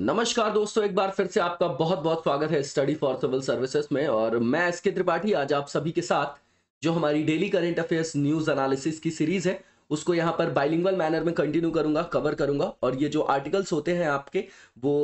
नमस्कार दोस्तों एक बार फिर से आपका बहुत बहुत स्वागत है स्टडी फॉर सिविल सर्विसेज में और मैं एस के त्रिपाठी आज आप सभी के साथ जो हमारी daily current affairs news analysis की सीरीज है उसको यहाँ पर बाइलिंगल मैनर में कंटिन्यू करूंगा कवर करूंगा और ये जो आर्टिकल्स होते हैं आपके वो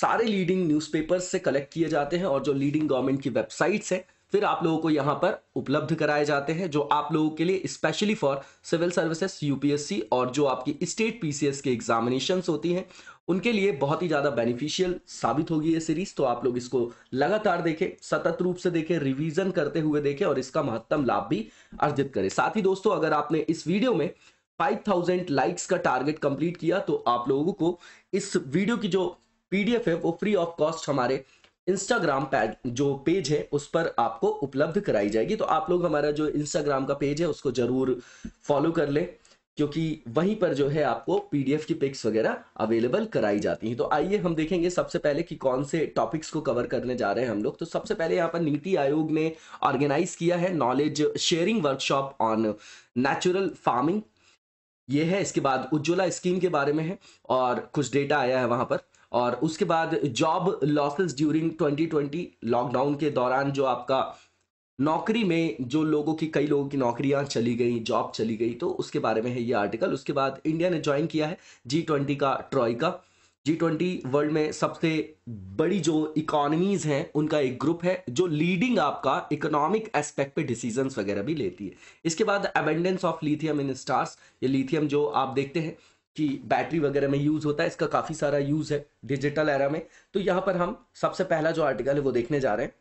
सारे लीडिंग न्यूज़पेपर्स से कलेक्ट किए जाते हैं और जो लीडिंग गवर्नमेंट की वेबसाइट्स हैं फिर आप लोगों को यहाँ पर उपलब्ध कराए जाते हैं जो आप लोगों के लिए specially for civil services UPSC और जो आपकी स्टेट पीसीएस के एग्जामिनेशन होती हैं उनके लिए बहुत ही ज़्यादा बेनिफिशियल साबित होगी ये सीरीज तो आप लोग इसको लगातार देखें सतत रूप से देखें रिवीजन करते हुए देखें और इसका महत्तम लाभ भी अर्जित करें साथ ही दोस्तों अगर आपने इस वीडियो में 5000 लाइक्स का टारगेट कंप्लीट किया तो आप लोगों को इस वीडियो की जो पीडीएफ है वो फ्री ऑफ कॉस्ट हमारे इंस्टाग्राम जो पेज है उस पर आपको उपलब्ध कराई जाएगी तो आप लोग हमारा जो इंस्टाग्राम का पेज है उसको जरूर फॉलो कर लें क्योंकि वहीं पर जो है आपको पीडीएफ की पिक्स वगैरह अवेलेबल कराई जाती हैं तो आइए हम देखेंगे सबसे पहले कि कौन से टॉपिक्स को कवर करने जा रहे हैं हम लोग तो सबसे पहले यहाँ पर नीति आयोग ने ऑर्गेनाइज किया है knowledge sharing workshop on natural farming ये है इसके बाद उज्ज्वला स्कीम के बारे में है और कुछ डेटा आया है वहां पर और उसके बाद जॉब लॉसेस ड्यूरिंग 2020 लॉकडाउन के दौरान जो आपका नौकरी में जो लोगों की कई लोगों की नौकरियां चली गई जॉब चली गई तो उसके बारे में है ये आर्टिकल उसके बाद इंडिया ने ज्वाइन किया है जी ट्वेंटी का ट्रॉय का जी ट्वेंटी वर्ल्ड में सबसे बड़ी जो इकोनॉमीज हैं उनका एक ग्रुप है जो लीडिंग आपका इकोनॉमिक एस्पेक्ट पे डिसीजंस वगैरह भी लेती है इसके बाद abundance of lithium in stars ये लिथियम जो आप देखते हैं कि बैटरी वगैरह में यूज़ होता है इसका काफ़ी सारा यूज़ है डिजिटल एरा में तो यहाँ पर हम सबसे पहला जो आर्टिकल है वो देखने जा रहे हैं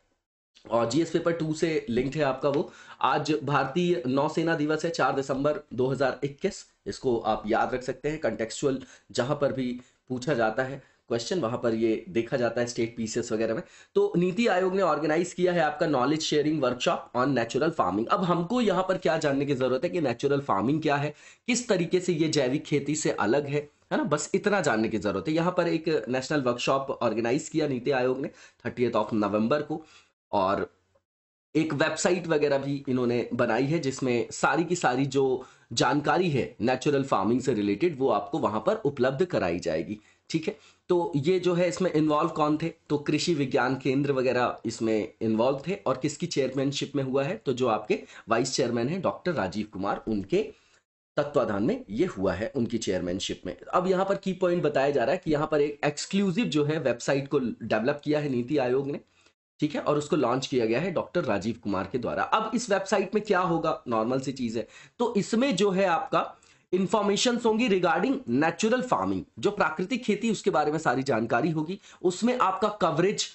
और जीएस पेपर टू से लिंक्ड है आपका वो आज भारतीय नौसेना दिवस है चार दिसंबर 2021 इसको आप याद रख सकते हैं कंटेक्चुअल जहां पर भी पूछा जाता है क्वेश्चन वहां पर ये देखा जाता है स्टेट पीसेस वगैरह में तो नीति आयोग ने ऑर्गेनाइज किया है आपका knowledge sharing workshop on natural farming अब हमको यहाँ पर क्या जानने की जरूरत है कि नेचुरल फार्मिंग क्या है किस तरीके से ये जैविक खेती से अलग है है ना बस इतना जानने की जरूरत है यहाँ पर एक नेशनल वर्कशॉप ऑर्गेनाइज किया नीति आयोग ने थर्टी ऑफ नवंबर को और एक वेबसाइट वगैरह भी इन्होंने बनाई है जिसमें सारी की सारी जो जानकारी है नेचुरल फार्मिंग से रिलेटेड वो आपको वहां पर उपलब्ध कराई जाएगी ठीक है तो ये जो है इसमें इन्वॉल्व कौन थे तो कृषि विज्ञान केंद्र वगैरह इसमें इन्वॉल्व थे और किसकी चेयरमैनशिप में हुआ है तो जो आपके वाइस चेयरमैन है डॉक्टर राजीव कुमार उनके तत्वाधान में ये हुआ है उनकी चेयरमैनशिप में अब यहाँ पर की पॉइंट बताया जा रहा है कि यहाँ पर एक एक्सक्लूसिव जो है वेबसाइट को डेवलप किया है नीति आयोग ने ठीक है और उसको लॉन्च किया गया है डॉक्टर राजीव कुमार के द्वारा अब इस वेबसाइट में क्या होगा नॉर्मल सी चीज है तो इसमें जो है आपका इंफॉर्मेशन होंगी रिगार्डिंग नेचुरल फार्मिंग जो प्राकृतिक खेती उसके बारे में सारी जानकारी होगी उसमें आपका कवरेज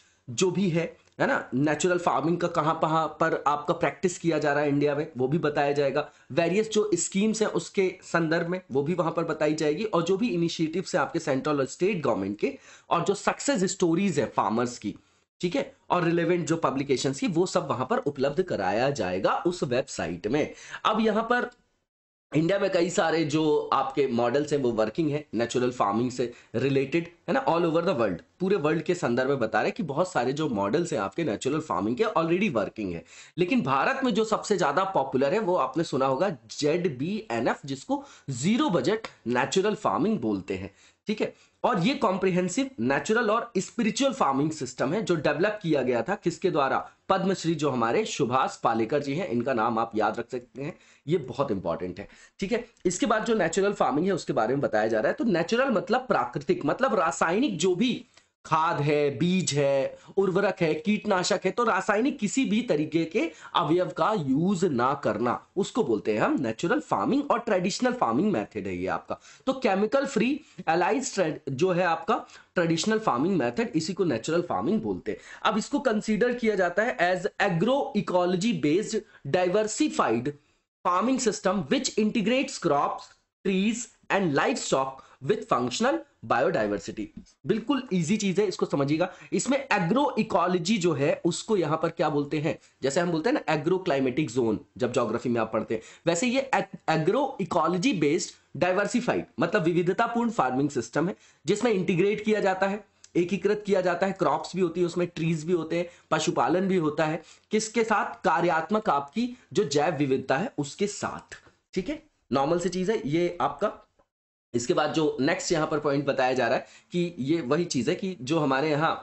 जो भी है है ना नेचुरल फार्मिंग का कहाँ कहाँ पर आपका प्रैक्टिस किया जा रहा है इंडिया में वो भी बताया जाएगा वेरियस जो स्कीम्स हैं उसके संदर्भ में वो भी वहां पर बताई जाएगी और जो भी इनिशिएटिव्स हैं आपके सेंट्रल और स्टेट गवर्नमेंट के और जो सक्सेस स्टोरीज है फार्मर्स की ठीक है और रिलेवेंट जो पब्लिकेशन की वो सब वहां पर उपलब्ध कराया जाएगा उस वेबसाइट में अब यहां पर इंडिया में कई सारे जो आपके मॉडल्स हैं वो वर्किंग है नेचुरल फार्मिंग से रिलेटेड है ना ऑल ओवर द वर्ल्ड पूरे वर्ल्ड के संदर्भ में बता रहे हैं कि बहुत सारे जो मॉडल्स हैं आपके नेचुरल फार्मिंग के ऑलरेडी वर्किंग है लेकिन भारत में जो सबसे ज्यादा पॉपुलर है वो आपने सुना होगा जेड बी एन एफ जिसको जीरो बजट नेचुरल फार्मिंग बोलते हैं ठीक है और ये कॉम्प्रिहेंसिव नेचुरल और स्पिरिचुअल फार्मिंग सिस्टम है जो डेवलप किया गया था किसके द्वारा पद्मश्री जो हमारे सुभाष पालेकर जी हैं इनका नाम आप याद रख सकते हैं ये बहुत इंपॉर्टेंट है ठीक है इसके बाद जो नेचुरल फार्मिंग है उसके बारे में बताया जा रहा है तो नेचुरल मतलब प्राकृतिक मतलब रासायनिक जो भी खाद है बीज है उर्वरक है कीटनाशक है तो रासायनिक किसी भी तरीके के अवयव का यूज ना करना उसको बोलते हैं हम नेचुरल फार्मिंग और ट्रेडिशनल फार्मिंग मेथड है ये आपका तो केमिकल फ्री एलाइज जो है आपका ट्रेडिशनल फार्मिंग मेथड इसी को नेचुरल फार्मिंग बोलते हैं अब इसको कंसिडर किया जाता है as agro ecology based diversified farming system which integrates crop trees and livestock with functional biodiversity बिल्कुल इजी चीज है इसको समझिएगा इसमें एग्रो इकोलॉजी जो है उसको यहां पर क्या बोलते हैं जैसे हम बोलते हैं ना एग्रो क्लाइमेटिक जोन जब जोग्राफी में आप पढ़ते हैं वैसे ये एग्रो इकोलॉजी बेस्ड डाइवर्सिफाइड मतलब विविधतापूर्ण फार्मिंग सिस्टम है जिसमें इंटीग्रेट किया जाता है एकीकृत किया जाता है क्रॉप्स भी होती है उसमें ट्रीज भी होते हैं पशुपालन भी होता है किसके साथ कार्यात्मक आपकी जो जैव विविधता है उसके साथ ठीक है नॉर्मल सी चीज है ये आपका इसके बाद जो नेक्स्ट यहाँ पर पॉइंट बताया जा रहा है कि ये वही चीज है कि जो हमारे यहाँ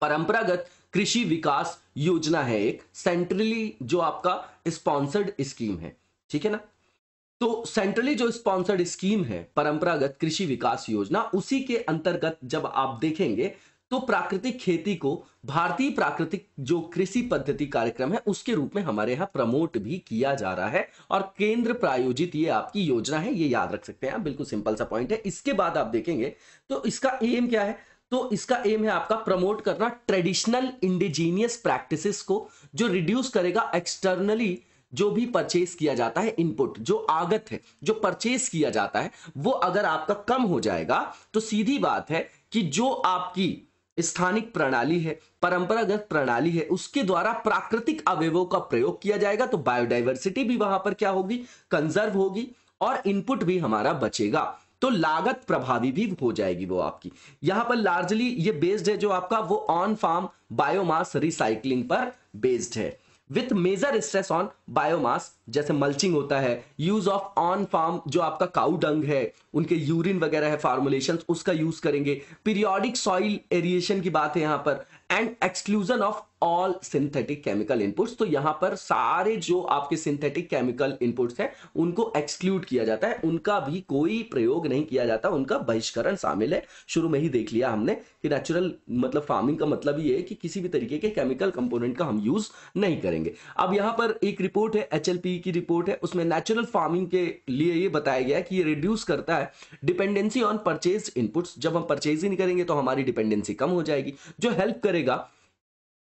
परंपरागत कृषि विकास योजना है एक सेंट्रली जो आपका स्पॉन्सर्ड स्कीम है ठीक है ना तो सेंट्रली जो स्पॉन्सर्ड स्कीम है परंपरागत कृषि विकास योजना उसी के अंतर्गत जब आप देखेंगे तो प्राकृतिक खेती को भारतीय प्राकृतिक जो कृषि पद्धति कार्यक्रम है उसके रूप में हमारे यहाँ प्रमोट भी किया जा रहा है और केंद्र प्रायोजित ये आपकी योजना है ये याद रख सकते हैं आप बिल्कुल सिंपल सा पॉइंट है इसके बाद आप देखेंगे तो इसका एम क्या है तो इसका एम है आपका प्रमोट करना ट्रेडिशनल इंडिजीनियस प्रैक्टिसेस को जो रिड्यूस करेगा एक्सटर्नली जो भी परचेस किया जाता है इनपुट जो आगत है जो परचेस किया जाता है वो अगर आपका कम हो जाएगा तो सीधी बात है कि जो आपकी स्थानिक प्रणाली है परंपरागत प्रणाली है उसके द्वारा प्राकृतिक अवयवों का प्रयोग किया जाएगा तो बायोडाइवर्सिटी भी वहां पर क्या होगी कंजर्व होगी और इनपुट भी हमारा बचेगा तो लागत प्रभावी भी हो जाएगी वो आपकी यहां पर लार्जली ये बेस्ड है जो आपका वो ऑन फार्म बायोमास रिसाइकलिंग पर बेस्ड है with major stress on biomass जैसे मल्चिंग होता है यूज ऑफ ऑन फार्म जो आपका काउ डंग है उनके यूरिन वगैरह है फार्मुलेशन उसका यूज करेंगे पीरियोडिक सॉइल एरिएशन की बात है यहां पर and exclusion of all synthetic chemical inputs तो यहां पर सारे जो आपके सिंथेटिक केमिकल इनपुट्स हैं उनको एक्सक्लूड किया जाता है उनका भी कोई प्रयोग नहीं किया जाता उनका बहिष्करण शामिल है शुरू में ही देख लिया हमने कि नेचुरल मतलब फार्मिंग का मतलब ये है कि किसी भी तरीके के केमिकल कंपोनेंट का हम यूज नहीं करेंगे अब यहां पर एक रिपोर्ट है एच की रिपोर्ट है उसमें नेचुरल फार्मिंग के लिए ये बताया गया है कि ये रिड्यूस करता है डिपेंडेंसी ऑन परचेज इनपुट्स जब हम परचेज ही नहीं करेंगे तो हमारी डिपेंडेंसी कम हो जाएगी जो हेल्प करेगा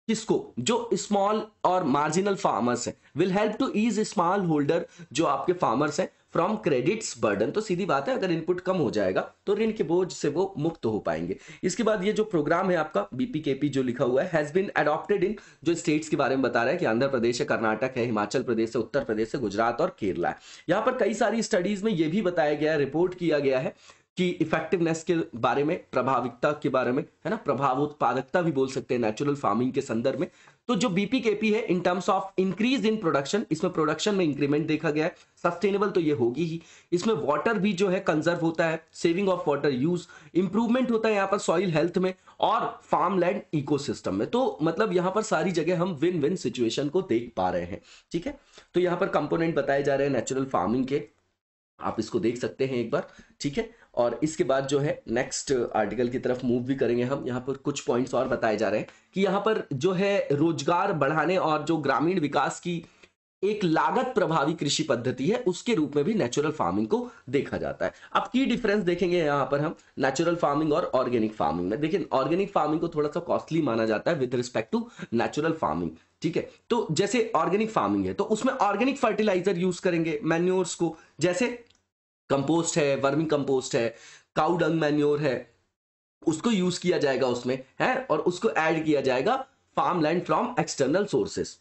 किसको जो स्मॉल और मार्जिनल फार्मर्स हैं will help to ease small holder जो आपके फार्मर्स हैं फ्रॉम क्रेडिट्स बर्डन तो सीधी बात है अगर इनपुट कम हो जाएगा तो ऋण के बोझ से वो मुक्त हो पाएंगे इसके बाद ये जो प्रोग्राम है आपका बीपीकेपी जो लिखा हुआ है हैज बीन एडॉप्टेड इन जो स्टेट्स के बारे में बता रहा है कि आंध्र प्रदेश है कर्नाटक है हिमाचल प्रदेश है उत्तर प्रदेश है गुजरात और केरला है यहाँ पर कई सारी स्टडीज में यह भी बताया गया रिपोर्ट किया गया है की इफेक्टिवनेस के बारे में प्रभाविकता के बारे में है ना प्रभाव उत्पादकता भी बोल सकते हैं नेचुरल फार्मिंग के संदर्भ में तो जो बीपी पी है in terms of increase in production इसमें प्रोडक्शन में इंक्रीमेंट देखा गया है सस्टेनेबल तो ये होगी ही इसमें वाटर भी जो है कंजर्व होता है saving of water use improvement होता है यहाँ पर सॉइल हेल्थ में और फार्म लैंड सिस्टम में तो मतलब यहाँ पर सारी जगह हम विन विन सिचुएशन को देख पा रहे हैं ठीक है तो यहाँ पर कंपोनेंट बताए जा रहे हैं नेचुरल फार्मिंग के आप इसको देख सकते हैं एक बार ठीक है और इसके बाद जो है नेक्स्ट आर्टिकल की तरफ मूव भी करेंगे हम यहाँ पर कुछ पॉइंट्स और बताए जा रहे हैं कि यहाँ पर जो है रोजगार बढ़ाने और जो ग्रामीण विकास की एक लागत प्रभावी कृषि पद्धति है उसके रूप में भी नेचुरल फार्मिंग को देखा जाता है अब की डिफरेंस देखेंगे यहाँ पर हम नेचुरल फार्मिंग और ऑर्गेनिक फार्मिंग में देखिए ऑर्गेनिक फार्मिंग को थोड़ा सा कॉस्टली माना जाता है with respect to natural farming ठीक है तो जैसे ऑर्गेनिक फार्मिंग है तो उसमें ऑर्गेनिक फर्टिलाइजर यूज करेंगे मैन्योर्स को जैसे कंपोस्ट है वर्मिंग कंपोस्ट है काउडंग मैन्योर है उसको यूज किया जाएगा उसमें है और उसको ऐड किया जाएगा farm land from external sources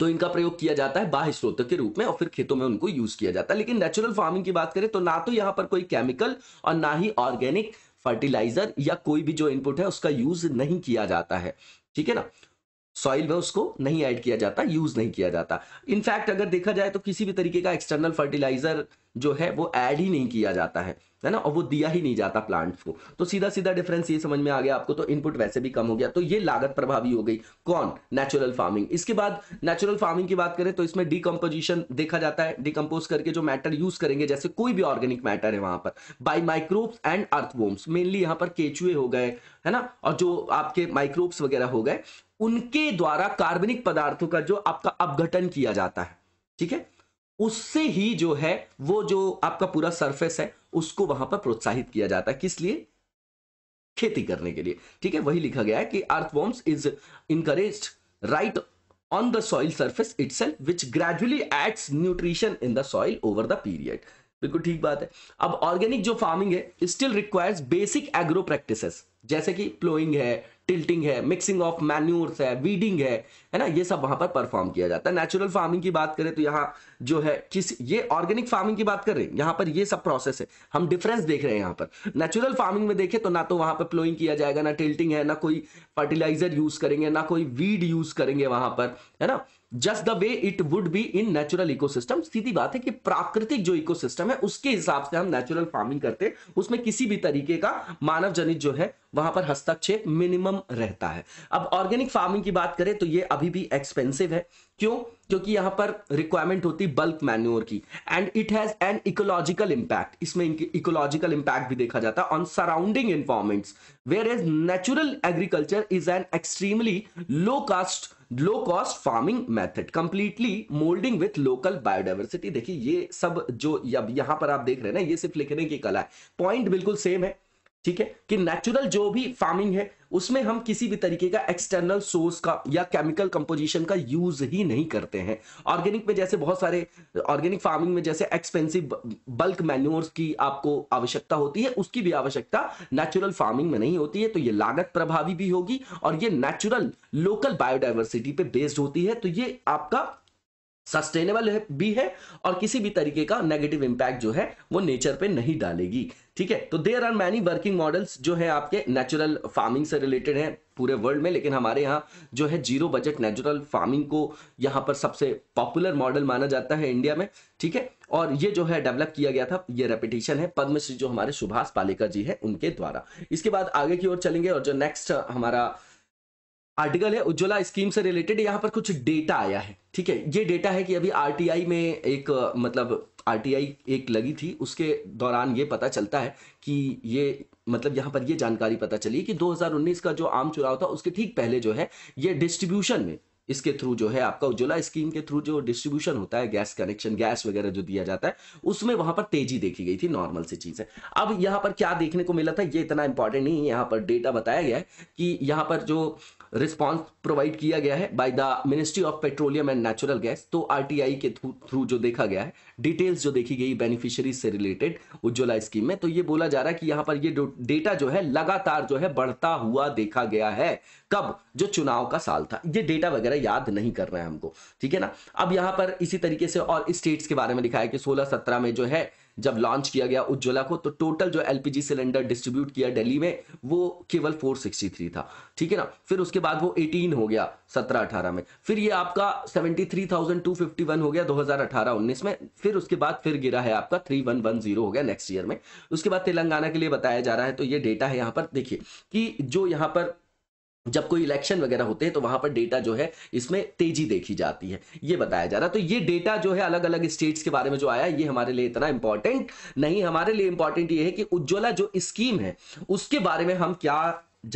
तो इनका प्रयोग किया जाता है बाह्य स्रोत के रूप में और फिर खेतों में उनको यूज किया जाता है लेकिन नेचुरल फार्मिंग की बात करें तो ना तो यहाँ पर कोई केमिकल और ना ही ऑर्गेनिक फर्टिलाइजर या कोई भी जो इनपुट है उसका यूज नहीं किया जाता है ठीक है ना सॉइल में उसको नहीं ऐड किया जाता यूज नहीं किया जाता इनफैक्ट अगर देखा जाए तो किसी भी तरीके का एक्सटर्नल फर्टिलाइजर जो है वो ऐड ही नहीं किया जाता है है ना और वो दिया ही नहीं जाता प्लांट्स को तो सीधा सीधा डिफरेंस ये समझ में आ गया आपको तो इनपुट वैसे भी कम हो गया तो ये लागत प्रभावी हो गई कौन नेचुरल फार्मिंग इसके बाद नेचुरल फार्मिंग की बात करें तो इसमें डिकम्पोजिशन देखा जाता है डिकम्पोज करके जो मैटर यूज करेंगे जैसे कोई भी ऑर्गेनिक मैटर है वहां पर by microbes and earthworms mainly यहाँ पर केचुए हो गए है ना और जो आपके माइक्रोब्स वगैरह हो गए उनके द्वारा कार्बनिक पदार्थों का जो आपका अपघटन किया जाता है ठीक है उससे ही जो है वो जो आपका पूरा सरफेस है उसको वहां पर प्रोत्साहित किया जाता है किस लिए खेती करने के लिए ठीक है वही लिखा गया है कि earthworms is encourage right on the soil surface itself which gradually adds nutrition in the soil over the period बिल्कुल ठीक बात है अब ऑर्गेनिक जो फार्मिंग है still requires basic agro practices जैसे कि प्लोइंग है टिल्टिंग है मिक्सिंग ऑफ मैन्यूर्स है वीडिंग है है ना ये सब वहां पर परफॉर्म किया जाता है नेचुरल फार्मिंग की बात करें तो यहाँ जो है किस ये ऑर्गेनिक फार्मिंग की बात कर रहे हैं यहाँ पर ये सब प्रोसेस है हम डिफरेंस देख रहे हैं यहाँ पर नेचुरल फार्मिंग में देखें तो ना तो वहां पर प्लोइंग किया जाएगा ना टिल्टिंग है ना कोई फर्टिलाइजर यूज करेंगे ना कोई वीड यूज करेंगे वहां पर है ना just the way it would be in natural ecosystem सीधी बात है कि प्राकृतिक जो इकोसिस्टम है उसके हिसाब से हम नेचुरल फार्मिंग करते हैं उसमें किसी भी तरीके का मानव जनित जो है वहां पर हस्तक्षेप मिनिमम रहता है अब ऑर्गेनिक फार्मिंग की बात करें तो ये अभी भी एक्सपेंसिव है क्यों क्योंकि यहां पर रिक्वायरमेंट होती है बल्क मैन्योर की and it has an ecological impact इसमें इकोलॉजिकल इंपैक्ट भी देखा जाता है on surrounding environments whereas natural agriculture is an extremely low cast low cost farming method completely moulding with local biodiversity देखिए ये सब जो यहां पर आप देख रहे हैं ना ये सिर्फ लिखने की कला है पॉइंट बिल्कुल सेम है ठीक है कि नेचुरल जो भी फार्मिंग है उसमें हम किसी भी तरीके का एक्सटर्नल सोर्स का या केमिकल कंपोजिशन का यूज ही नहीं करते हैं ऑर्गेनिक में जैसे बहुत सारे ऑर्गेनिक फार्मिंग में जैसे एक्सपेंसिव बल्क मैन्योर्स की आपको आवश्यकता होती है उसकी भी आवश्यकता नेचुरल फार्मिंग में नहीं होती है तो ये लागत प्रभावी भी होगी और ये नेचुरल लोकल बायोडाइवर्सिटी पे बेस्ड होती है तो ये आपका सस्टेनेबल भी है और किसी भी तरीके का नेगेटिव इंपैक्ट जो है वो नेचर पे नहीं डालेगी ठीक है तो there are many working models जो है आपके नेचुरल फार्मिंग से रिलेटेड है पूरे वर्ल्ड में लेकिन हमारे यहाँ जो है जीरो बजट नेचुरल फार्मिंग को यहाँ पर सबसे पॉपुलर मॉडल माना जाता है इंडिया में ठीक है और ये जो है डेवलप किया गया था ये रेपिटेशन है पद्मश्री जो हमारे सुभाष पालेकर जी है उनके द्वारा इसके बाद आगे की ओर चलेंगे और जो नेक्स्ट हमारा आर्टिकल है उज्ज्वला स्कीम से रिलेटेड यहाँ पर कुछ डेटा आया है ठीक है ये डेटा है कि अभी आरटीआई में एक मतलब आरटीआई एक लगी थी उसके दौरान ये पता चलता है कि ये मतलब यहाँ पर ये जानकारी पता चली कि 2019 का जो आम चुनाव था उसके ठीक पहले जो है ये डिस्ट्रीब्यूशन में इसके थ्रू जो है आपका उज्ज्वला स्कीम के थ्रू जो डिस्ट्रीब्यूशन होता है गैस कनेक्शन गैस वगैरह जो दिया जाता है उसमें वहां पर तेजी देखी गई थी नॉर्मल सी चीज है अब यहाँ पर क्या देखने को मिला था ये इतना इंपॉर्टेंट नहीं है यहाँ पर डेटा बताया गया है कि यहाँ पर जो रिस्पांस प्रोवाइड किया गया है by the ministry of petroleum and natural gas तो आरटीआई के थ्रू जो देखा गया है डिटेल्स जो देखी गई बेनिफिशियरी से रिलेटेड उज्ज्वला स्कीम में तो ये बोला जा रहा है कि यहाँ पर ये डेटा जो है लगातार जो है बढ़ता हुआ देखा गया है कब जो चुनाव का साल था ये डेटा वगैरह याद नहीं कर रहे हैं हमको ठीक है ना अब यहाँ पर इसी तरीके से और स्टेट्स के बारे में लिखा है कि सोलह सत्रह में जो है जब लॉन्च किया गया उज्ज्वला को तो टोटल जो एलपीजी सिलेंडर डिस्ट्रीब्यूट किया दिल्ली में वो केवल 463 था ठीक है ना फिर उसके बाद वो 18 हो गया 17 18 में फिर ये आपका 73,251 हो गया 2018-19 में फिर उसके बाद फिर गिरा है आपका 3110 हो गया नेक्स्ट ईयर में उसके बाद तेलंगाना के लिए बताया जा रहा है तो ये डेटा है यहाँ पर देखिए कि जो यहाँ पर जब कोई इलेक्शन वगैरह होते हैं तो वहां पर डेटा जो है इसमें तेजी देखी जाती है ये बताया जा रहा तो ये डेटा जो है अलग अलग स्टेट्स के बारे में जो आया ये हमारे लिए इतना इंपॉर्टेंट नहीं हमारे लिए इंपॉर्टेंट ये है कि उज्ज्वला जो स्कीम है उसके बारे में हम क्या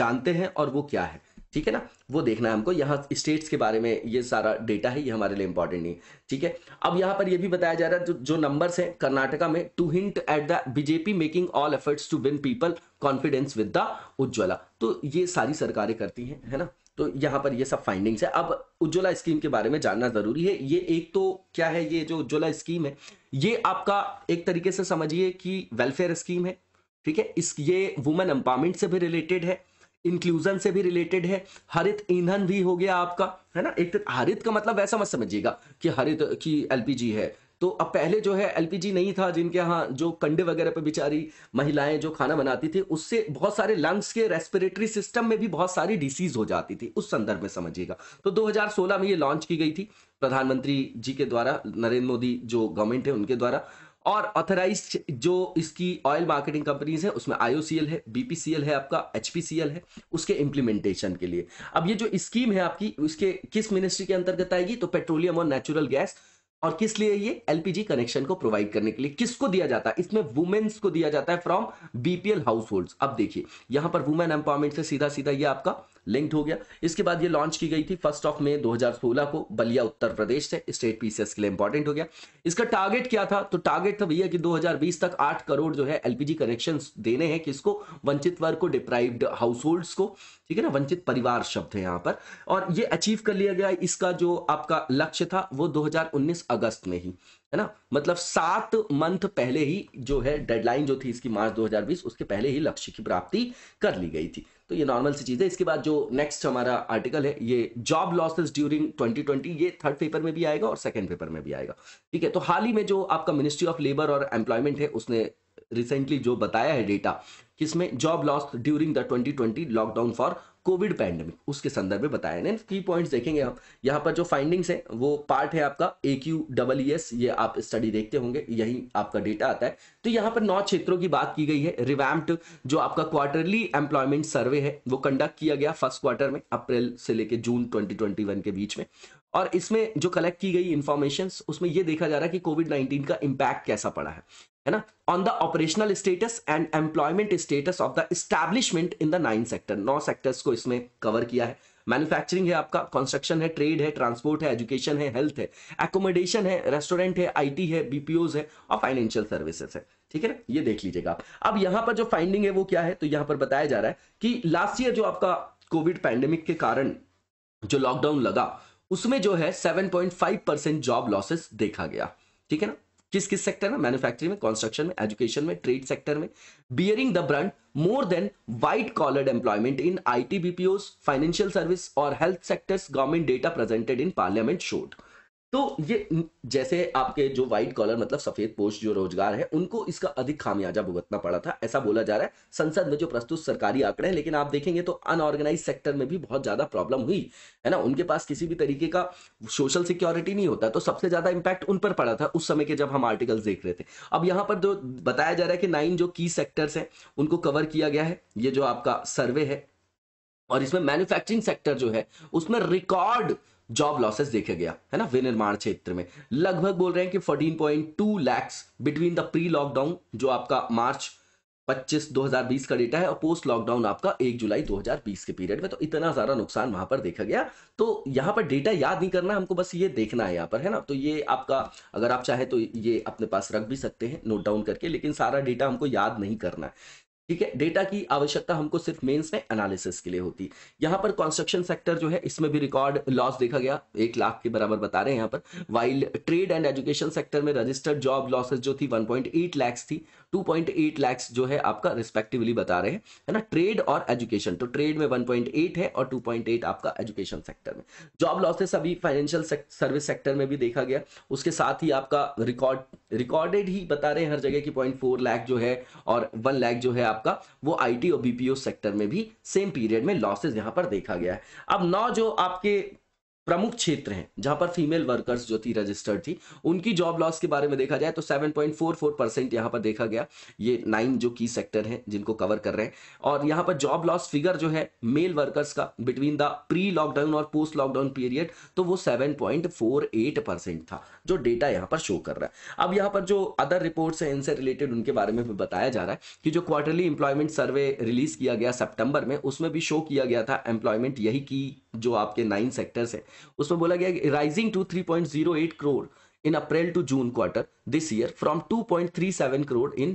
जानते हैं और वो क्या है ठीक है ना वो देखना है हमको यहाँ स्टेट्स के बारे में ये सारा डेटा है ये हमारे लिए इंपॉर्टेंट नहीं है ठीक है अब यहाँ पर ये भी बताया जा रहा है जो, जो नंबर्स हैं कर्नाटका में to hint at the BJP making all efforts to win people confidence with the Ujjwala तो ये सारी सरकारें करती हैं है ना तो यहाँ पर ये सब फाइंडिंग्स है अब उज्ज्वला स्कीम के बारे में जानना जरूरी है ये एक तो क्या है ये जो उज्ज्वला स्कीम है ये आपका एक तरीके से समझिए कि वेलफेयर स्कीम है ठीक है इस ये वुमेन एम्पावरमेंट से भी रिलेटेड है इंक्लूजन से भी रिलेटेड है हरित ईंधन भी हो गया आपका है ना एक तो हरित का मतलब वैसा मत समझिएगा कि हरित की एलपीजी है तो अब पहले जो है एलपीजी नहीं था जिनके यहाँ जो कंडे वगैरह पे बेचारी महिलाएं जो खाना बनाती थी उससे बहुत सारे लंग्स के रेस्पिरेटरी सिस्टम में भी बहुत सारी डिसीज हो जाती थी उस संदर्भ में समझिएगा तो 2016 में ये लॉन्च की गई थी प्रधानमंत्री जी के द्वारा नरेंद्र मोदी जो गवर्नमेंट है उनके द्वारा और ऑथराइज जो इसकी ऑयल मार्केटिंग कंपनीज है उसमें आईओसीएल है बीपीसीएल है आपका एचपीसीएल है उसके इंप्लीमेंटेशन के लिए अब ये जो स्कीम है आपकी उसके किस मिनिस्ट्री के अंतर्गत आएगी तो पेट्रोलियम और नेचुरल गैस और किस लिए ये एलपीजी कनेक्शन को प्रोवाइड करने के लिए किसको दिया जाता है इसमें वुमेन्स को दिया जाता है फ्रॉम बीपीएल हाउस होल्ड अब देखिए यहां पर वुमेन एम्पावरमेंट से सीधा सीधा ये आपका लिंक्ड हो गया इसके बाद ये लॉन्च की गई थी फर्स्ट ऑफ मे 2016 को बलिया उत्तर प्रदेश से स्टेट पीसीएस के लिए इंपॉर्टेंट हो गया इसका टारगेट क्या था तो टारगेट था भैया कि 2020 तक 8 करोड़ जो है एलपीजी कनेक्शन देने हैं किसको वंचित वर्ग को डिप्राइव्ड हाउस को ठीक है ना वंचित परिवार शब्द है यहाँ पर और ये अचीव कर लिया गया इसका जो आपका लक्ष्य था वो दो अगस्त में ही है ना मतलब सात मंथ पहले ही जो है डेडलाइन जो थी इसकी मार्च 2020 उसके पहले ही लक्ष्य की प्राप्ति कर ली गई थी तो ये नॉर्मल सी चीज़ है इसके बाद जो नेक्स्ट हमारा आर्टिकल है ये जॉब लॉसेस ड्यूरिंग 2020 ये थर्ड पेपर में भी आएगा और सेकंड पेपर में भी आएगा ठीक है तो हाल ही में जो आपका मिनिस्ट्री ऑफ लेबर और एम्प्लॉयमेंट है उसने रिसेंटली जो बताया है डेटा किसमें job loss during the 2020 lockdown for Covid pandemic उसके संदर्भ में बताया ना की पॉइंट्स देखेंगे आप यहाँ पर जो फाइंडिंग्स है वो पार्ट है आपका A Q double E S ये आप स्टडी देखते होंगे यही आपका डेटा आता है तो यहाँ पर नौ क्षेत्रों की बात की गई है रिवैम्प्ड जो आपका क्वार्टरली एम्प्लॉयमेंट सर्वे है वो कंडक्ट किया गया फर्स्ट क्वार्टर में अप्रैल से लेकर जून वन के बीच में और इसमें जो कलेक्ट की गई इन्फॉर्मेशन उसमें यह देखा जा रहा है कि कोविड 19 का इम्पैक्ट कैसा पड़ा है है ना on the operational status and employment status of the establishment in the nine sector नौ सेक्टर्स को इसमें कवर किया है मैन्युफैक्चरिंग है आपका कंस्ट्रक्शन है ट्रेड है ट्रांसपोर्ट है एजुकेशन है हेल्थ है एकोमोडेशन है रेस्टोरेंट है आईटी है बीपीओज है और फाइनेंशियल सर्विसेज है ठीक है ना ये देख लीजिएगा अब यहां पर जो फाइंडिंग है वो क्या है तो यहां पर बताया जा रहा है कि लास्ट ईयर जो आपका कोविड पैंडेमिक के कारण जो लॉकडाउन लगा उसमें जो है सेवन परसेंट जॉब लॉसेस देखा गया ठीक है ना किस किस सेक्टर में मैन्युफैक्चरिंग में कंस्ट्रक्शन में एजुकेशन में ट्रेड सेक्टर में bearing the brunt more than white collared employment in I T BPO financial service और health sectors government data presented in parliament showed तो ये जैसे आपके जो व्हाइट कॉलर मतलब सफेद पोष जो रोजगार है उनको इसका अधिक खामियाजा भुगतना पड़ा था ऐसा बोला जा रहा है संसद में जो प्रस्तुत सरकारी आंकड़े हैं लेकिन आप देखेंगे तो अनऑर्गेनाइज सेक्टर में भी बहुत ज्यादा प्रॉब्लम हुई है ना उनके पास किसी भी तरीके का सोशल सिक्योरिटी नहीं होता तो सबसे ज्यादा इंपैक्ट उन पर पड़ा था उस समय के जब हम आर्टिकल्स देख रहे थे अब यहाँ पर जो बताया जा रहा है कि नाइन जो की सेक्टर्स हैं उनको कवर किया गया है ये जो आपका सर्वे है और इसमें मैन्युफैक्चरिंग सेक्टर जो है उसमें रिकॉर्ड जॉब लॉसेस देखा गया है ना विनिर्माण क्षेत्र में लगभग बोल रहे हैं कि 14.2 lakhs between the pre lockdown जो आपका मार्च 25 2020 का डेटा है और पोस्ट लॉकडाउन आपका 1 जुलाई 2020 के पीरियड में तो इतना सारा नुकसान वहां पर देखा गया तो यहां पर डेटा याद नहीं करना हमको बस ये देखना है यहां पर है ना तो ये आपका अगर आप चाहे तो ये अपने पास रख भी सकते हैं नोट डाउन करके लेकिन सारा डेटा हमको याद नहीं करना है ठीक है डेटा की आवश्यकता हमको सिर्फ मेंस में एनालिसिस के लिए होती यहाँ पर कंस्ट्रक्शन सेक्टर जो है इसमें भी रिकॉर्ड लॉस देखा गया एक लाख के बराबर बता रहे हैं यहाँ पर while trade and education sector में रजिस्टर्ड जॉब लॉसेज जो थी एट लैक्स थी 2.8 लाख जो है आपका रिस्पेक्टिवली बता रहे हैं है ना ट्रेड और एजुकेशन तो ट्रेड में 1.8 है और 2.8 आपका एजुकेशन सेक्टर में जॉब लॉसेस अभी फाइनेंशियल सर्विस सेक्टर में भी देखा गया उसके साथ ही आपका रिकॉर्ड रिकॉर्डेड ही बता रहे हैं हर जगह की पॉइंट फोर लाख जो है और वन लाख जो है आपका वो आई और बीपीओ सेक्टर में भी सेम पीरियड में लॉसेज यहाँ पर देखा गया है अब नौ जो आपके प्रमुख क्षेत्र हैं जहां पर फीमेल वर्कर्स जो थी रजिस्टर्ड थी उनकी जॉब लॉस के बारे में देखा जाए तो 7.44 परसेंट यहाँ पर देखा गया ये नाइन जो की सेक्टर हैं जिनको कवर कर रहे हैं और यहां पर जॉब लॉस फिगर जो है मेल वर्कर्स का बिटवीन द प्री लॉकडाउन और पोस्ट लॉकडाउन पीरियड तो वो 7.48 परसेंट था जो डेटा यहाँ पर शो कर रहा है अब यहाँ पर जो अदर रिपोर्ट्स हैं इनसे रिलेटेड उनके बारे में भी बताया जा रहा है कि जो क्वार्टरली एम्प्लॉयमेंट सर्वे रिलीज किया गया सेप्टेम्बर में उसमें भी शो किया गया था एम्प्लॉयमेंट यही की जो आपके नाइन सेक्टर्स हैं उसमें बोला गया rising to three point zero eight crore in April to June quarter this year from two point three seven crore in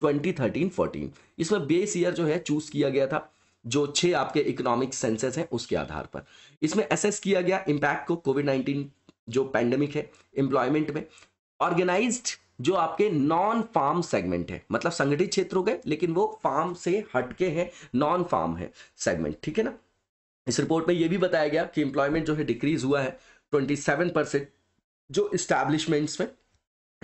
twenty thirteen fourteen इसमें बेस ईयर जो है चूज किया गया था जो छह आपके इकोनॉमिक सेंसेस हैं उसके आधार पर इसमें असेस किया गया इंपैक्ट को कोविड नाइन्टीन जो पैंडेमिक है एम्प्लॉयमेंट में ऑर्गेनाइज जो आपके नॉन फार्म सेगमेंट है मतलब संगठित क्षेत्रों के लेकिन वो फार्म से हटके हैं नॉन फार्म है सेगमेंट ठीक है ना इस रिपोर्ट में यह भी बताया गया कि एम्प्लॉयमेंट जो है डिक्रीज हुआ है ट्वेंटी सेवन परसेंट जो इस्टेब्लिशमेंट्स में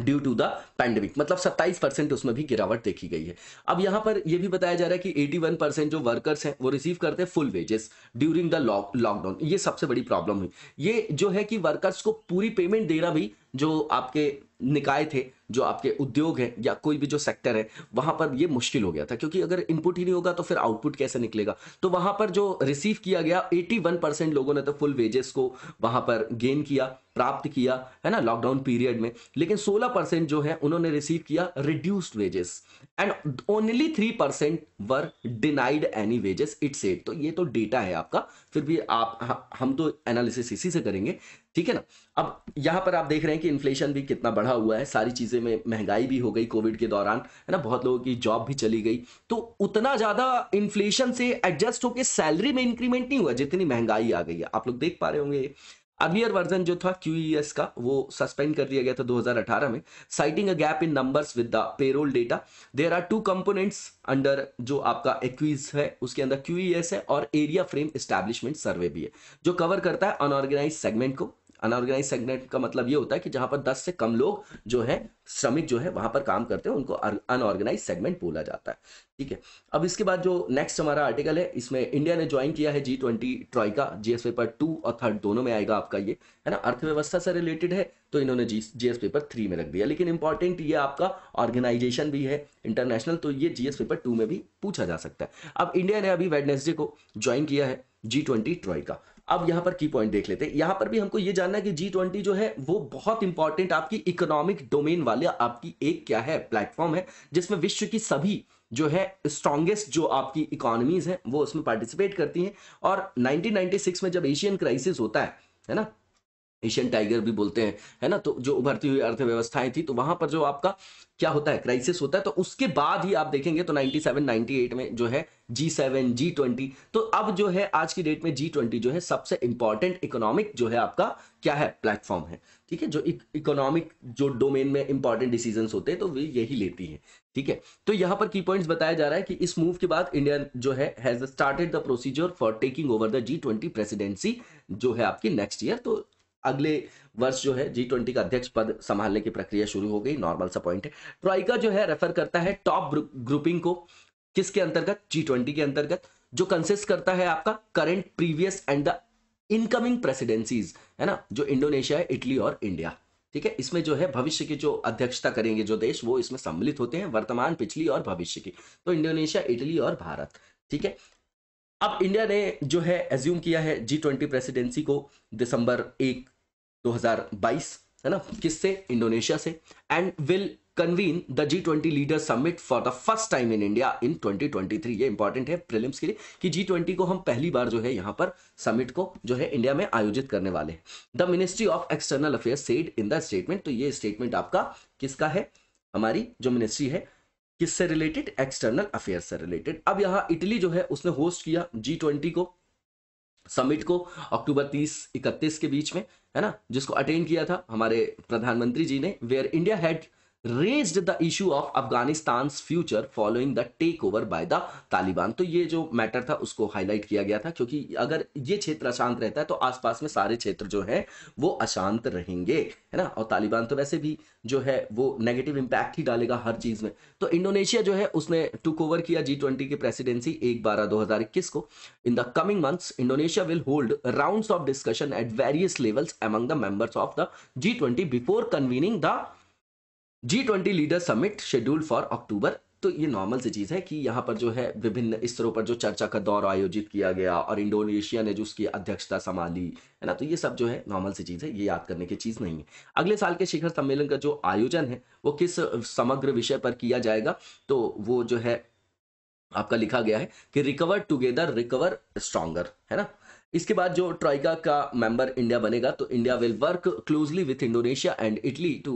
ड्यू टू द पैंडमिक मतलब 27 परसेंट उसमें भी गिरावट देखी गई है अब यहां पर यह भी बताया जा रहा है कि 81 परसेंट जो वर्कर्स हैं वो रिसीव करते हैं full wages during the lockdown ये सबसे बड़ी प्रॉब्लम हुई ये जो है कि वर्कर्स को पूरी पेमेंट देना भी जो आपके निकाय थे जो आपके उद्योग हैं या कोई भी जो सेक्टर है वहां पर ये मुश्किल हो गया था क्योंकि अगर इनपुट ही नहीं होगा तो फिर आउटपुट कैसे निकलेगा तो वहां पर जो रिसीव किया गया 81 परसेंट लोगों ने तो फुल वेजेस को वहां पर गेन किया प्राप्त किया है ना लॉकडाउन पीरियड में लेकिन 16 परसेंट जो है उन्होंने रिसीव किया reduced wages and only three percent were denied any wages it said तो ये तो डेटा है आपका फिर भी आप हम तो एनालिसिस इसी से करेंगे ठीक है ना अब यहाँ पर आप देख रहे हैं कि इन्फ्लेशन भी कितना बढ़ा हुआ है सारी चीज़ें में महंगाई भी हो गई कोविड के दौरान है ना बहुत लोगों की जॉब भी चली गई तो उतना ज़्यादा इन्फ्लेशन से एडजस्ट होकर सैलरी में इंक्रीमेंट नहीं हुआ जितनी महंगाई आ गई है आप लोग देख पा रहे होंगे अर्लियर वर्जन जो था क्यू e का वो सस्पेंड कर दिया गया था 2018 में citing a gap in numbers with the payroll data there are two components under जो आपका एक्वीज है उसके अंदर क्यू e है और एरिया फ्रेम एस्टैब्लिशमेंट सर्वे भी है जो कवर करता है अनऑर्गेनाइज सेगमेंट को अनऑर्गेनाइज सेगमेंट का मतलब ये होता है कि जहां पर 10 से कम लोग जो है श्रमिक जो है वहां पर काम करते हैं उनको अनऑर्गेनाइज सेगमेंट बोला जाता है ठीक है अब इसके बाद जो नेक्स्ट हमारा आर्टिकल है इसमें इंडिया ने ज्वाइन किया है G twenty troika GS paper two और थर्ड दोनों में आएगा आपका ये है ना अर्थव्यवस्था से रिलेटेड है तो इन्होंने जी जीएस पेपर थ्री में रख दिया लेकिन इंपॉर्टेंट ये आपका ऑर्गेनाइजेशन भी है इंटरनेशनल तो ये जीएस पेपर टू में भी पूछा जा सकता है अब इंडिया ने अभी वेडनेसडे को ज्वाइन किया है जी ट्वेंटी ट्रॉय का अब यहां पर की पॉइंट देख लेते हैं यहां पर भी हमको ये जानना है कि जी ट्वेंटी जो है वो बहुत इंपॉर्टेंट आपकी इकोनॉमिक डोमेन वाले आपकी एक क्या है प्लेटफॉर्म है जिसमें विश्व की सभी जो है स्ट्रॉन्गेस्ट जो आपकी इकोनॉमीज हैं वो उसमें पार्टिसिपेट करती हैं और 1996 में जब एशियन क्राइसिस होता है है ना एशियन टाइगर भी बोलते हैं है ना तो जो उभरती हुई अर्थव्यवस्थाएं थी तो वहां पर जो आपका क्या होता है क्राइसिस होता है तो उसके बाद ही आप देखेंगे तो 97 98 में जो है G7, सेवन तो अब जो है आज की डेट में जी ट्वेंटी जो है सबसे इंपॉर्टेंट इकोनॉमिक जो है आपका क्या है प्लेटफॉर्म है ठीक है जो इकोनॉमिक जो डोमेन में इंपॉर्टेंट डिसीजन होते हैं तो वे यही लेती है ठीक है तो यहां पर की पॉइंट बताया जा रहा है कि इस मूव के बाद इंडिया जो है started the procedure for taking over the G twenty presidency जो है आपकी नेक्स्ट ईयर तो अगले वर्ष जो है जी ट्वेंटी का अध्यक्ष पद संभालने की प्रक्रिया शुरू हो गई नॉर्मल सा पॉइंट है ट्राइका जो है रेफर करता है टॉप ग्रुपिंग को किसके अंतर्गत जी ट्वेंटी के अंतर्गत जो कंसिस्ट करता है आपका current previous and the incoming presidencies है ना जो इंडोनेशिया है इटली और इंडिया ठीक है इसमें जो है भविष्य की जो अध्यक्षता करेंगे जो देश वो इसमें सम्मिलित होते हैं वर्तमान पिछली और भविष्य की तो इंडोनेशिया इटली और भारत ठीक है अब इंडिया ने जो है एज्यूम किया है जी ट्वेंटी प्रेसिडेंसी को दिसंबर एक 2022 है ना किससे इंडोनेशिया से and will convene the G twenty leader summit for the first time in India in 2023 ये इंपॉर्टेंट है प्रिलिम्स के लिए कि जी ट्वेंटी को हम पहली बार जो है यहां पर समिट को जो है इंडिया में आयोजित करने वाले हैं the ministry of external affair said in the statement तो ये स्टेटमेंट आपका किसका है हमारी जो मिनिस्ट्री है किससे रिलेटेड एक्सटर्नल अफेयर से रिलेटेड अब यहाँ इटली जो है उसने होस्ट किया जी ट्वेंटी को समिट को अक्टूबर तीस इकतीस के बीच में है ना जिसको अटेंड किया था हमारे प्रधानमंत्री जी ने where India had the issue of Afghanistan future following the takeover by the Taliban तो ये जो मैटर था उसको हाईलाइट किया गया था क्योंकि अगर ये क्षेत्र अशांत रहता है तो आसपास में सारे क्षेत्र जो है वो अशांत रहेंगे है ना और तालिबान तो वैसे भी जो है वो नेगेटिव इम्पैक्ट ही डालेगा हर चीज़ में तो इंडोनेशिया जो है उसने टुक ओवर किया जी ट्वेंटी की प्रेसिडेंसी एक बारह दो हजार इक्कीस को in the coming months Indonesia will hold round of discussion at various levels among the members of the G twenty before convening the G twenty leader summit schedule for October तो ये normal सी चीज़ है कि यहाँ पर जो है विभिन्न स्तरों पर जो चर्चा का दौर आयोजित किया गया और इंडोनेशिया ने जो उसकी अध्यक्षता संभाली है ना तो ये सब जो है नॉर्मल सी चीज़ है ये याद करने की चीज़ नहीं है अगले साल के शिखर सम्मेलन का जो आयोजन है वो किस समग्र विषय पर किया जाएगा तो वो जो है आपका लिखा गया है कि रिकवर टुगेदर रिकवर स्ट्रॉन्गर है ना इसके बाद जो ट्राइका का मेंबर इंडिया बनेगा तो India will work closely with Indonesia and Italy to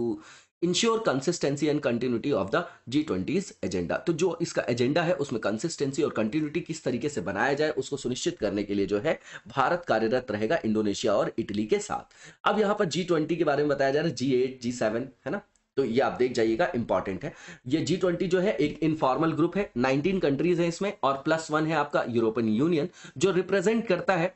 ensure consistency and continuity of the G twenty agenda तो जो इसका एजेंडा है उसमें कंसिस्टेंसी और कंटिन्यूटी किस तरीके से बनाया जाए उसको सुनिश्चित करने के लिए जो है भारत कार्यरत रहेगा इंडोनेशिया और इटली के साथ अब यहां पर जी ट्वेंटी के बारे में बताया जा रहा है जी एट जी सेवन है ना तो ये आप देख जाइएगा इंपॉर्टेंट है ये जी ट्वेंटी जो है एक इनफॉर्मल ग्रुप है नाइनटीन कंट्रीज है इसमें और प्लस वन है आपका यूरोपियन यूनियन जो रिप्रेजेंट करता है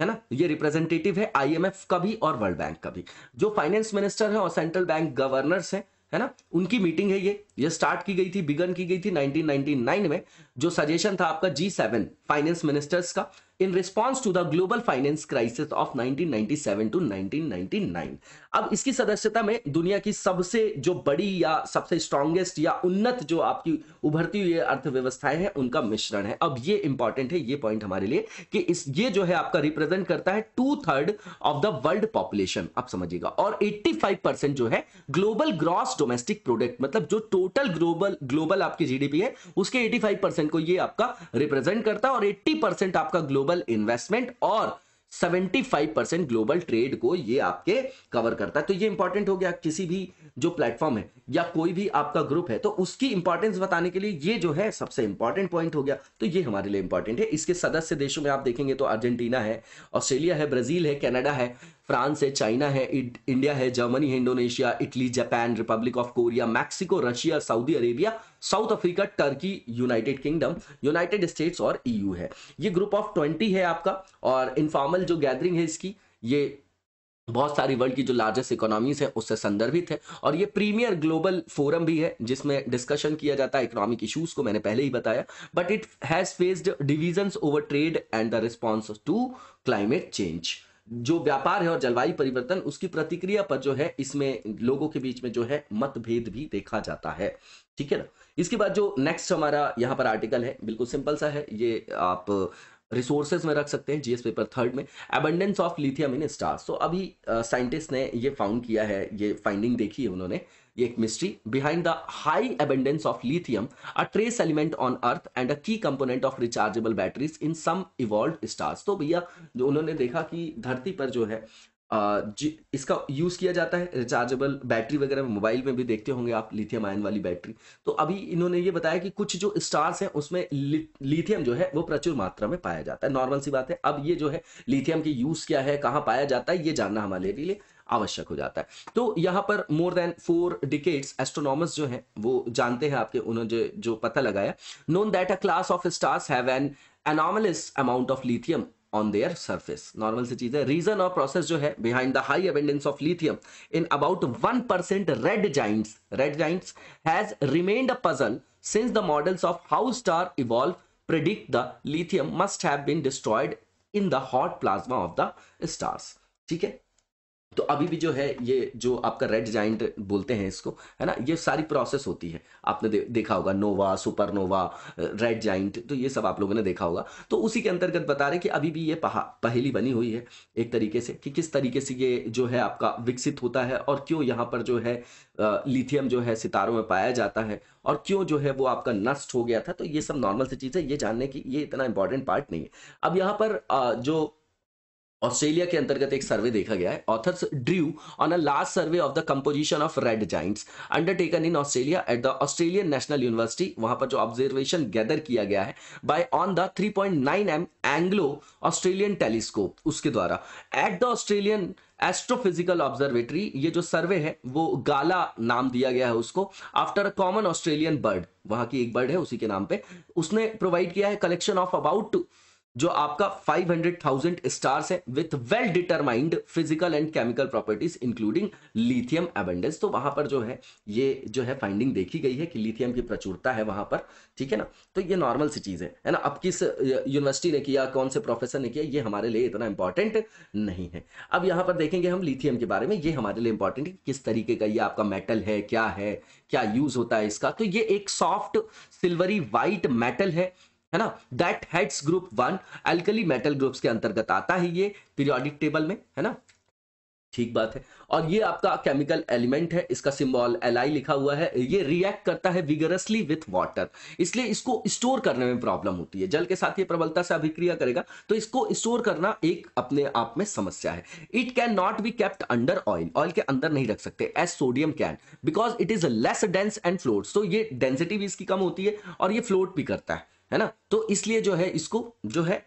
है ना ये रिप्रेजेंटेटिव है आईएमएफ का भी और वर्ल्ड बैंक का भी जो फाइनेंस मिनिस्टर है और सेंट्रल बैंक गवर्नर है है ना उनकी मीटिंग है ये ये स्टार्ट की गई थी बिगन की गई थी 1999 में जो सजेशन था आपका जी सेवन फाइनेंस मिनिस्टर्स का in response to the global finance crisis of 1997 to 1999 अब इसकी सदस्यता में दुनिया की सबसे जो बड़ी या सबसे स्ट्रांगेस्ट या उन्नत जो आपकी उभरती हुई अर्थव्यवस्थाएं हैं उनका मिश्रण है अब ये इंपॉर्टेंट है ये पॉइंट हमारे लिए कि इस ये जो है आपका रिप्रेजेंट करता है two third of the world population आप समझिएगा और फाइव परसेंट जो है ग्लोबल ग्रॉस डोमेस्टिक प्रोडक्ट मतलब जो टोटल ग्लोबल ग्लोबल आपकी जी है उसके 85 परसेंट को ये आपका रिप्रेजेंट करता है और एट्टी परसेंट आपका ग्लोबल इन्वेस्टमेंट और 75 परसेंट ग्लोबल ट्रेड को ये आपके कवर करता है तो ये इंपॉर्टेंट हो गया किसी भी जो प्लेटफॉर्म है या कोई भी आपका ग्रुप है तो उसकी इंपॉर्टेंस बताने के लिए ये जो है सबसे इंपॉर्टेंट पॉइंट हो गया तो ये हमारे लिए इंपॉर्टेंट है इसके सदस्य देशों में आप देखेंगे तो अर्जेंटीना है ऑस्ट्रेलिया है ब्राजील है कैनेडा है फ्रांस है चाइना है इंडिया है जर्मनी है Indonesia Italy Japan Republic of Korea Mexico Russia Saudi Arabia South Africa Turkey United Kingdom United States और ईयू e है ये ग्रुप ऑफ ट्वेंटी है आपका और इनफॉर्मल जो गैदरिंग है इसकी ये बहुत सारी वर्ल्ड की जो लार्जेस्ट इकोनॉमीज है उससे संदर्भित है और ये प्रीमियर ग्लोबल फोरम भी है जिसमें डिस्कशन किया जाता है इकोनॉमिक इश्यूज को मैंने पहले ही बताया but it has faced division over trade and the response to climate change जो व्यापार है और जलवायु परिवर्तन उसकी प्रतिक्रिया पर जो है इसमें लोगों के बीच में जो है मतभेद भी देखा जाता है ठीक है ना इसके बाद जो नेक्स्ट हमारा यहाँ पर आर्टिकल है बिल्कुल सिंपल सा है ये आप रिसोर्सेज uh, में रख सकते हैं जीएस पेपर थर्ड में abundance of lithium in stars तो अभी साइंटिस्ट uh, ने ये फाउंड किया है ये फाइंडिंग देखी है उन्होंने ये एक mystery behind the high abundance of lithium a trace element on earth and a key component of rechargeable batteries in some evolve stars तो भैया जो उन्होंने देखा कि धरती पर जो है इसका यूज़ किया जाता है रिचार्जेबल बैटरी वगैरह मोबाइल में भी देखते होंगे आप लिथियम आयन वाली बैटरी तो अभी इन्होंने ये बताया कि कुछ जो स्टार्स हैं उसमें लिथियम जो है वो प्रचुर मात्रा में पाया जाता है नॉर्मल सी बात है अब ये जो है लिथियम के यूज़ क्या है कहाँ पाया जाता है ये जानना हमारे लिए आवश्यक हो जाता है तो यहाँ पर more than four decades astronomers जो हैं वो जानते हैं आपके उन्होंने जो पता लगाया known that a class of stars have an amount of lithium on their surface normal सी चीज है रीजन और प्रोसेस जो है behind the high abundance of lithium in about one percent red giants red giants has remained a puzzle since the models of how star evolve predict the lithium must have been destroyed in the hot plasma of the stars ठीक है तो अभी भी जो है ये जो आपका रेड जाइंट बोलते हैं इसको है ना ये सारी प्रोसेस होती है आपने दे, देखा होगा नोवा सुपरनोवा रेड जाइंट तो ये सब आप लोगों ने देखा होगा तो उसी के अंतर्गत बता रहे कि अभी भी ये पहली बनी हुई है एक तरीके से कि किस तरीके से ये जो है आपका विकसित होता है और क्यों यहाँ पर जो है लिथियम जो है सितारों में पाया जाता है और क्यों जो है वो आपका नष्ट हो गया था तो ये सब नॉर्मल सी चीज़ है ये जानने की ये इतना इंपॉर्टेंट पार्ट नहीं है अब यहाँ पर जो ऑस्ट्रेलिया के अंतर्गत एक सर्वे देखा गया है authors drew on a last survey of the composition of red giants undertaken in Australia at the Australian National University वहां पर जो ऑब्जर्वेशन गैदर किया गया है by on the 3.9 M Anglo Australian telescope उसके द्वारा at the Australian astrophysical observatory ये जो सर्वे है वो गाला नाम दिया गया है उसको after a common Australian bird वहां की एक बर्ड है उसी के नाम पे उसने प्रोवाइड किया है कलेक्शन ऑफ अबाउट टू जो आपका 500,000 स्टार्स है with well determined physical and chemical properties including lithium abundance तो वहां पर जो है ये जो है फाइंडिंग देखी गई है कि लिथियम की प्रचुरता है वहां पर ठीक है ना तो ये नॉर्मल सी चीज है है ना अब किस यूनिवर्सिटी ने किया कौन से प्रोफेसर ने किया ये हमारे लिए इतना इंपॉर्टेंट नहीं है अब यहां पर देखेंगे हम लिथियम के बारे में ये हमारे लिए इंपॉर्टेंट है किस तरीके का ये आपका मेटल है क्या है क्या यूज होता है इसका तो ये एक सॉफ्ट सिल्वरी व्हाइट मेटल है है ना that heads group one alkali metal groups के अंतर्गत आता है ये पीरियोडिक टेबल में है ना ठीक बात है और ये आपका केमिकल एलिमेंट है इसका सिंबल एल लिखा हुआ है ये रिएक्ट करता है विगरसली विथ वाटर इसलिए इसको स्टोर करने में प्रॉब्लम होती है जल के साथ ये प्रबलता से अभिक्रिया करेगा तो इसको स्टोर करना एक अपने आप में समस्या है it can not be kept under oil oil के अंदर नहीं रख सकते as sodium can because it is less dense and float तो ये डेंसिटी भी इसकी कम होती है और ये फ्लोट भी करता है है ना तो इसलिए जो है इसको जो है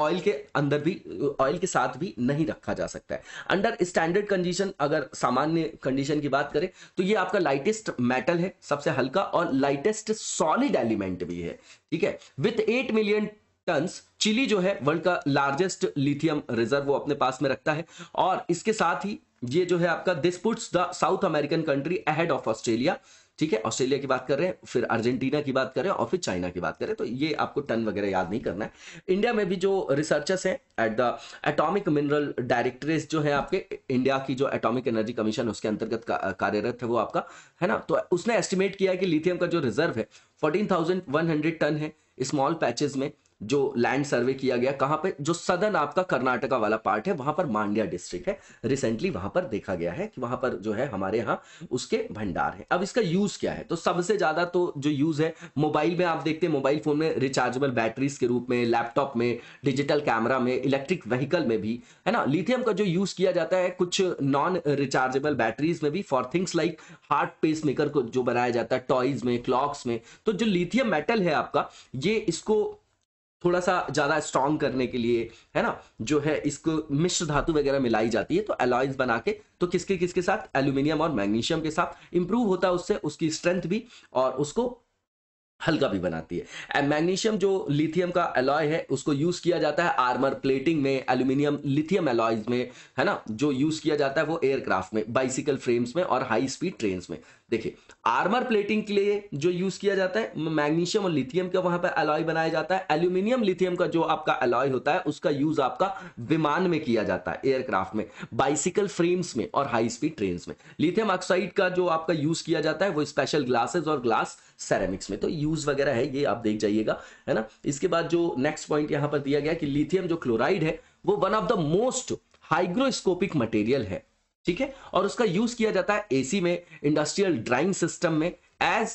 ऑयल के अंदर भी ऑयल के साथ भी नहीं रखा जा सकता है अंडर स्टैंडर्ड कंडीशन अगर सामान्य कंडीशन की बात करें तो ये आपका लाइटेस्ट मेटल है सबसे हल्का और लाइटेस्ट सॉलिड एलिमेंट भी है ठीक है with eight million tons Chile जो है वर्ल्ड का लार्जेस्ट लिथियम रिजर्व वो अपने पास में रखता है और इसके साथ ही ये जो है आपका this puts the South American country ahead of Australia ठीक है ऑस्ट्रेलिया की बात कर रहे हैं फिर अर्जेंटीना की बात कर रहे हैं और फिर चाइना की बात करें तो ये आपको टन वगैरह याद नहीं करना है इंडिया में भी जो रिसर्चर्स हैं at the atomic mineral directorate जो है आपके इंडिया की जो एटॉमिक एनर्जी कमीशन उसके अंतर्गत कार्यरत है वो आपका है ना तो उसने एस्टिमेट किया है कि लिथियम का जो रिजर्व है fourteen thousand one hundred ton है स्मॉल पैचेज में जो लैंड सर्वे किया गया कहां पे जो सदन आपका कर्नाटका वाला पार्ट है वहां पर मांड्या डिस्ट्रिक्ट है रिसेंटली वहां पर देखा गया है कि वहां पर जो है हमारे यहाँ उसके भंडार है अब इसका यूज क्या है तो सबसे ज्यादा तो जो यूज है मोबाइल में आप देखते हैं मोबाइल फोन में रिचार्जेबल बैटरीज के रूप में लैपटॉप में डिजिटल कैमरा में इलेक्ट्रिक व्हीकल में भी है ना लिथियम का जो यूज किया जाता है कुछ नॉन रिचार्जेबल बैटरीज में भी for things like heart pacemaker को जो बनाया जाता है टॉयज में क्लॉक्स में तो जो लिथियम मेटल है आपका ये इसको थोड़ा सा ज़्यादा स्ट्रॉन्ग करने के लिए है ना जो है इसको मिश्र धातु वगैरह मिलाई जाती है तो एलॉयज बना के तो किसके किसके साथ एल्यूमिनियम और मैग्नीशियम के साथ इंप्रूव होता है उससे उसकी स्ट्रेंथ भी और उसको हल्का भी बनाती है एंड मैग्नीशियम जो लिथियम का एलॉय है उसको यूज किया जाता है आर्मर प्लेटिंग में एल्यूमिनियम लिथियम एलॉयज में है ना जो यूज किया जाता है वो एयरक्राफ्ट में बाइसिकल फ्रेम्स में और हाई स्पीड ट्रेन्स में देखिए आर्मर प्लेटिंग के लिए जो यूज किया जाता है मैग्नीशियम और लिथियम का वहां पर अलॉय बनाया जाता है एल्यूमिनियम लिथियम का जो आपका अलॉय होता है उसका यूज आपका विमान में किया जाता है एयरक्राफ्ट में बाइसिकल फ्रेम्स में और हाई स्पीड ट्रेन में लिथियम ऑक्साइड का जो आपका यूज किया जाता है वो स्पेशल ग्लासेस और ग्लास सेरेमिक्स में तो यूज वगैरह है ये आप देख जाइएगा है ना इसके बाद जो नेक्स्ट पॉइंट यहां पर दिया गया कि लिथियम जो क्लोराइड है वो one of the most hygroscopic material है ठीक है और उसका यूज किया जाता है एसी में इंडस्ट्रियल ड्राइंग सिस्टम में as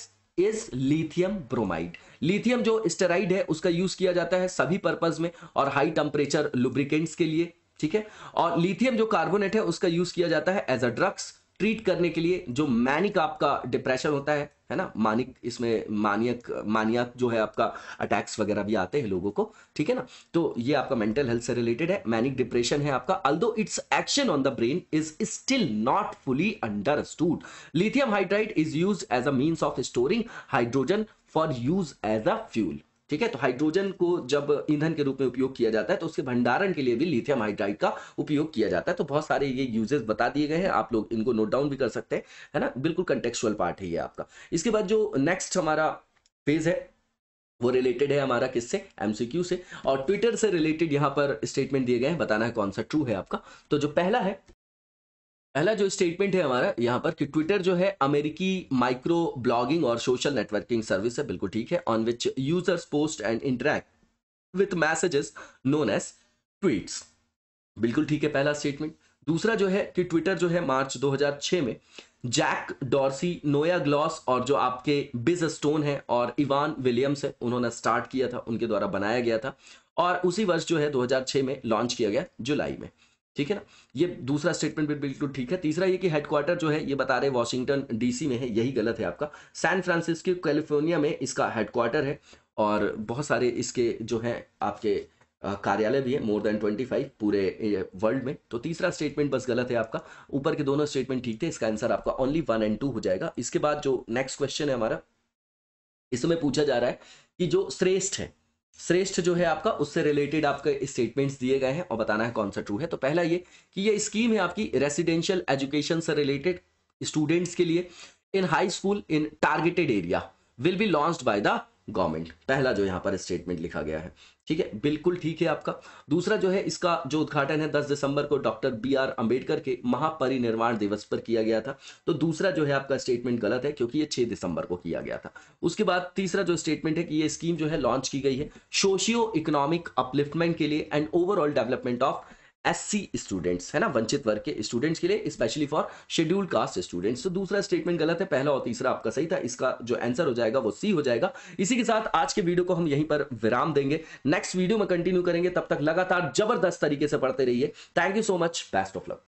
is lithium bromide lithium जो स्टेराइड है उसका यूज किया जाता है सभी पर्पज में और हाई टेम्परेचर लुब्रिकेंट्स के लिए ठीक है और लिथियम जो कार्बोनेट है उसका यूज किया जाता है एज अ ड्रग्स ट्रीट करने के लिए जो मैनिक आपका डिप्रेशन होता है है ना मानिक इसमें मानियक मानियक जो है आपका अटैक्स वगैरह भी आते हैं लोगों को ठीक है ना तो ये आपका मेंटल हेल्थ से रिलेटेड है मैनिक डिप्रेशन है आपका although its action on the brain is still not fully understood lithium hydride is use as a means of storing hydrogen for use as a fuel ठीक है तो hydrogen को जब ईंधन के रूप में उपयोग किया जाता है तो उसके भंडारण के लिए भी लिथियम हाइड्राइड का उपयोग किया जाता है तो बहुत सारे ये यूजेस बता दिए गए हैं आप लोग इनको नोट डाउन भी कर सकते हैं है ना बिल्कुल कंटेक्चुअल पार्ट है ये आपका इसके बाद जो नेक्स्ट हमारा फेज है वो रिलेटेड है हमारा किससे एमसीक्यू से और ट्विटर से रिलेटेड यहां पर स्टेटमेंट दिए गए हैं बताना है कौन सा ट्रू है आपका तो जो पहला है पहला जो स्टेटमेंट है हमारा यहाँ पर कि ट्विटर जो है अमेरिकी माइक्रो ब्लॉगिंग और सोशल नेटवर्किंग सर्विस है बिल्कुल ठीक है on which users post and interact with messages known as tweets बिल्कुल ठीक है पहला स्टेटमेंट दूसरा जो है कि ट्विटर जो है मार्च 2006 में जैक डॉर्सी नोया ग्लॉस और जो आपके बिज स्टोन है और इवान विलियम्स है उन्होंने स्टार्ट किया था उनके द्वारा बनाया गया था और उसी वर्ष जो है 2006 में लॉन्च किया गया जुलाई में ठीक है ना ये दूसरा स्टेटमेंट भी बिल्कुल ठीक है तीसरा ये कि हेडक्वार्टर जो है ये बता रहे वाशिंगटन डीसी में है यही गलत है आपका सैन फ्रांसिस्को कैलिफोर्निया में इसका हेडक्वार्टर है और बहुत सारे इसके जो हैं आपके कार्यालय भी है मोर देन ट्वेंटी फाइव पूरे वर्ल्ड में तो तीसरा स्टेटमेंट बस गलत है आपका ऊपर के दोनों स्टेटमेंट ठीक थे इसका आंसर आपका ओनली वन एंड टू हो जाएगा इसके बाद जो नेक्स्ट क्वेश्चन है हमारा इसमें पूछा जा रहा है कि जो श्रेष्ठ है श्रेष्ठ जो है आपका उससे रिलेटेड आपके स्टेटमेंट्स दिए गए हैं और बताना है कौन सा ट्रू है तो पहला ये कि ये स्कीम है आपकी रेसिडेंशियल एजुकेशन से रिलेटेड स्टूडेंट्स के लिए in high school in targeted area will be launch by the government पहला जो यहां पर स्टेटमेंट लिखा गया है ठीक है बिल्कुल ठीक है आपका दूसरा जो है इसका जो उद्घाटन है 10 दिसंबर को डॉक्टर बी आर अंबेडकर के महापरिनिर्वाण दिवस पर किया गया था तो दूसरा जो है आपका स्टेटमेंट गलत है क्योंकि ये 6 दिसंबर को किया गया था उसके बाद तीसरा जो स्टेटमेंट है कि ये स्कीम जो है लॉन्च की गई है सोशियो इकोनॉमिक अपलिफ्टमेंट के लिए and overall development of SC students है ना वंचित वर्ग के स्टूडेंट्स के लिए specially for schedule caste students तो दूसरा स्टेटमेंट गलत है पहला और तीसरा आपका सही था इसका जो आंसर हो जाएगा वो सी हो जाएगा इसी के साथ आज के वीडियो को हम यहीं पर विराम देंगे नेक्स्ट वीडियो में कंटिन्यू करेंगे तब तक लगातार जबरदस्त तरीके से पढ़ते रहिए thank you so much best of luck